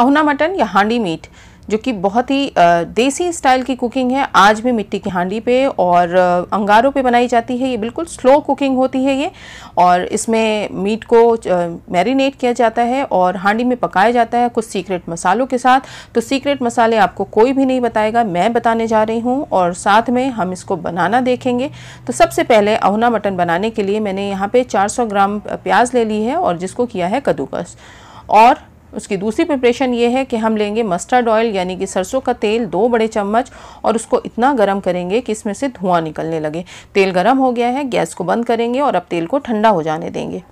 अहुना mutton या हांडी meet जो कि बहुत ही देसी स्टाइल की कुकिंग है आज भी मिट्टी की हांडी पे और अंगारों पे बनाई जाती है ये बिल्कुल स्लो कुकिंग होती है ये और इसमें मीट को मैरिनेट किया जाता है और हांडी में पकाया जाता है कुछ सीक्रेट मसालों के साथ तो सीक्रेट मसाले आपको कोई भी नहीं बताएगा मैं बताने जा रही हूँ और साथ में हम इसको बनाना देखेंगे तो सबसे पहले अहुना मटन बनाने के लिए मैंने यहाँ पर चार ग्राम प्याज ले ली है और जिसको किया है कद्दूकस और उसकी दूसरी प्रिपरेशन ये है कि हम लेंगे मस्टर्ड ऑयल यानी कि सरसों का तेल दो बड़े चम्मच और उसको इतना गर्म करेंगे कि इसमें से धुआं निकलने लगे तेल गर्म हो गया है गैस को बंद करेंगे और अब तेल को ठंडा हो जाने देंगे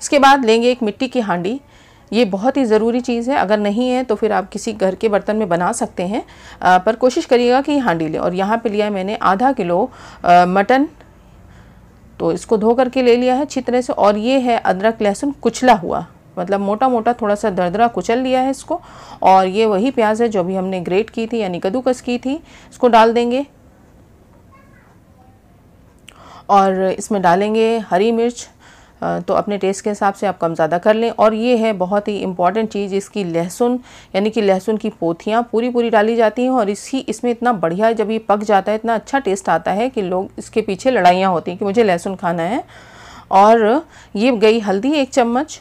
इसके बाद लेंगे एक मिट्टी की हांडी ये बहुत ही ज़रूरी चीज़ है अगर नहीं है तो फिर आप किसी घर के बर्तन में बना सकते हैं आ, पर कोशिश करिएगा कि हांडी लें और यहाँ पर लिया मैंने आधा किलो मटन तो इसको धो करके ले लिया है अच्छी तरह से और ये है अदरक लहसुन कुचला हुआ मतलब मोटा मोटा थोड़ा सा दरदरा कुचल लिया है इसको और ये वही प्याज है जो भी हमने ग्रेट की थी यानी कद्दूकस की थी इसको डाल देंगे और इसमें डालेंगे हरी मिर्च तो अपने टेस्ट के हिसाब से आप कम ज़्यादा कर लें और ये है बहुत ही इंपॉर्टेंट चीज़ इसकी लहसुन यानी कि लहसुन की पोथियाँ पूरी पूरी डाली जाती हैं और इसी इसमें इतना बढ़िया जब ये पक जाता है इतना अच्छा टेस्ट आता है कि लोग इसके पीछे लड़ाइयाँ होती हैं कि मुझे लहसुन खाना है और ये गई हल्दी एक चम्मच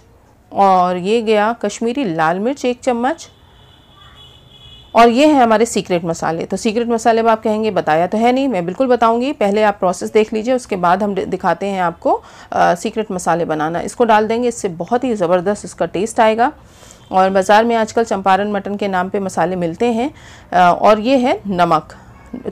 और ये गया कश्मीरी लाल मिर्च एक चम्मच और ये है हमारे सीक्रेट मसाले तो सीक्रेट मसाले अब आप कहेंगे बताया तो है नहीं मैं बिल्कुल बताऊंगी पहले आप प्रोसेस देख लीजिए उसके बाद हम दिखाते हैं आपको आ, सीक्रेट मसाले बनाना इसको डाल देंगे इससे बहुत ही ज़बरदस्त इसका टेस्ट आएगा और बाज़ार में आजकल चंपारण मटन के नाम पे मसाले मिलते हैं आ, और ये है नमक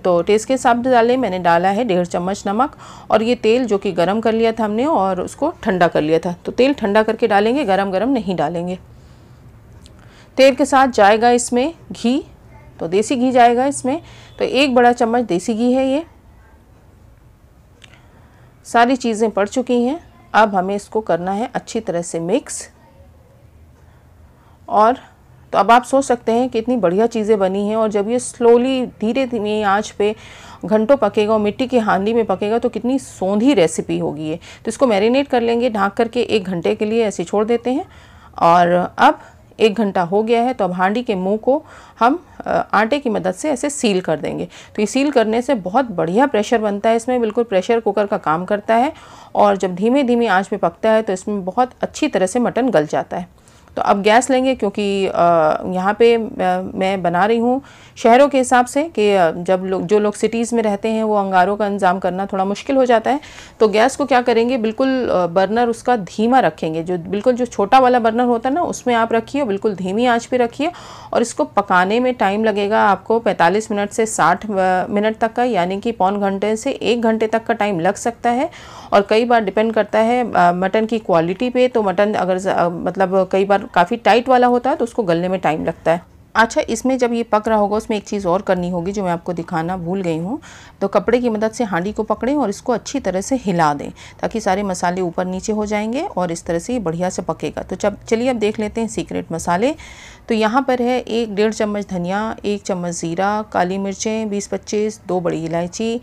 तो टेस्ट के हिसाब से डालें मैंने डाला है डेढ़ चम्मच नमक और ये तेल जो कि गर्म कर लिया था हमने और उसको ठंडा कर लिया था तो तेल ठंडा करके डालेंगे गरम गरम नहीं डालेंगे तेल के साथ जाएगा इसमें घी तो देसी घी जाएगा इसमें तो एक बड़ा चम्मच देसी घी है ये सारी चीज़ें पड़ चुकी हैं अब हमें इसको करना है अच्छी तरह से मिक्स और तो अब आप सोच सकते हैं कि इतनी बढ़िया चीज़ें बनी हैं और जब ये स्लोली धीरे धीरे आँच पे घंटों पकेगा और मिट्टी की हांडी में पकेगा तो कितनी सौंधी रेसिपी होगी ये तो इसको मैरिनेट कर लेंगे ढाँक करके एक घंटे के लिए ऐसे छोड़ देते हैं और अब एक घंटा हो गया है तो अब हांडी के मुंह को हम आटे की मदद से ऐसे सील कर देंगे तो ये सील करने से बहुत बढ़िया प्रेशर बनता है इसमें बिल्कुल प्रेशर कुकर का काम करता है और जब धीमे धीमे आंच पे पकता है तो इसमें बहुत अच्छी तरह से मटन गल जाता है तो अब गैस लेंगे क्योंकि यहाँ पे मैं बना रही हूँ शहरों के हिसाब से कि जब लोग जो लोग सिटीज़ में रहते हैं वो अंगारों का इंतज़ाम करना थोड़ा मुश्किल हो जाता है तो गैस को क्या करेंगे बिल्कुल बर्नर उसका धीमा रखेंगे जो बिल्कुल जो छोटा वाला बर्नर होता है ना उसमें आप रखिए बिल्कुल धीमी आँच पर रखिए और इसको पकाने में टाइम लगेगा आपको पैंतालीस मिनट से साठ मिनट तक का यानी कि पौन घंटे से एक घंटे तक का टाइम लग सकता है और कई बार डिपेंड करता है मटन की क्वालिटी पर तो मटन अगर मतलब कई बार काफ़ी टाइट वाला होता है तो उसको गलने में टाइम लगता है अच्छा इसमें जब ये पक रहा होगा उसमें एक चीज़ और करनी होगी जो मैं आपको दिखाना भूल गई हूँ तो कपड़े की मदद से हांडी को पकड़ें और इसको अच्छी तरह से हिला दें ताकि सारे मसाले ऊपर नीचे हो जाएंगे और इस तरह से ये बढ़िया से पकेगा तो जब चलिए अब देख लेते हैं सीक्रेट मसाले तो यहाँ पर है एक डेढ़ चम्मच धनिया एक चम्मच ज़ीरा काली मिर्चें बीस पच्चीस दो बड़ी इलायची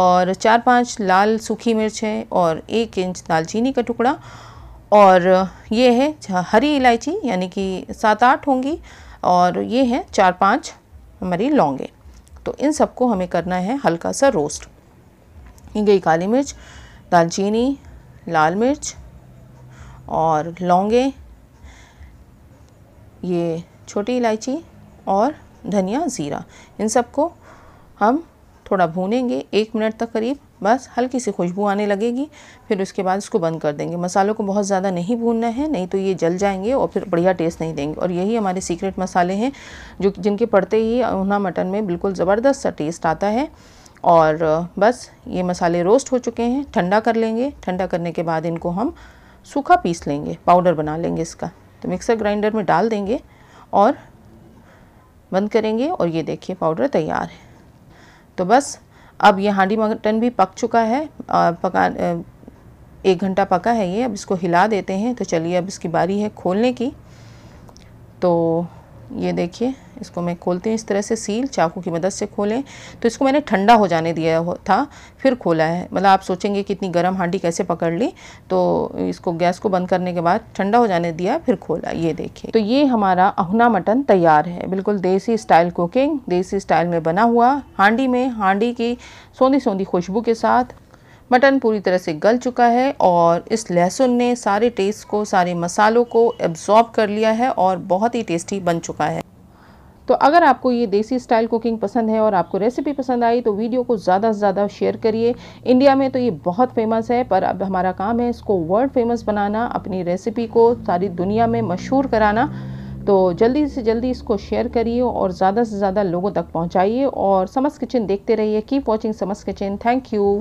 और चार पाँच लाल सूखी मिर्च है और एक इंच दालचीनी का टुकड़ा और ये है हरी इलायची यानी कि सात आठ होंगी और ये है चार पाँच हमारी लौंगे तो इन सबको हमें करना है हल्का सा रोस्ट ये गई काली मिर्च दालचीनी लाल मिर्च और लौंगे ये छोटी इलायची और धनिया ज़ीरा इन सबको हम थोड़ा भूनेंगे एक मिनट तक करीब बस हल्की सी खुशबू आने लगेगी फिर उसके बाद इसको बंद कर देंगे मसालों को बहुत ज़्यादा नहीं भूनना है नहीं तो ये जल जाएंगे और फिर बढ़िया टेस्ट नहीं देंगे और यही हमारे सीक्रेट मसाले हैं जो जिनके पड़ते ही ऊना मटन में बिल्कुल ज़बरदस्त सा टेस्ट आता है और बस ये मसाले रोस्ट हो चुके हैं ठंडा कर लेंगे ठंडा करने के बाद इनको हम सूखा पीस लेंगे पाउडर बना लेंगे इसका तो मिक्सर ग्राइंडर में डाल देंगे और बंद करेंगे और ये देखिए पाउडर तैयार है तो बस अब ये हांडी मटन भी पक चुका है पका एक घंटा पका है ये अब इसको हिला देते हैं तो चलिए अब इसकी बारी है खोलने की तो ये देखिए इसको मैं खोलती हूँ इस तरह से सील चाकू की मदद से खोलें तो इसको मैंने ठंडा हो जाने दिया था फिर खोला है मतलब आप सोचेंगे कि इतनी गर्म हांडी कैसे पकड़ ली तो इसको गैस को बंद करने के बाद ठंडा हो जाने दिया फिर खोला ये देखिए तो ये हमारा अहुना मटन तैयार है बिल्कुल देसी स्टाइल कुकिंग देसी स्टाइल में बना हुआ हांडी में हांडी की सोंधी सोंधी खुशबू के साथ मटन पूरी तरह से गल चुका है और इस लहसुन ने सारे टेस्ट को सारे मसालों को एब्जॉर्ब कर लिया है और बहुत ही टेस्टी बन चुका है तो अगर आपको ये देसी स्टाइल कुकिंग पसंद है और आपको रेसिपी पसंद आई तो वीडियो को ज़्यादा से ज़्यादा शेयर करिए इंडिया में तो ये बहुत फेमस है पर अब हमारा काम है इसको वर्ल्ड फेमस बनाना अपनी रेसिपी को सारी दुनिया में मशहूर कराना तो जल्दी से जल्दी इसको शेयर करिए और ज़्यादा से ज़्यादा लोगों तक पहुँचाइए और समस्त किचन देखते रहिए keep watching Samast kitchen thank you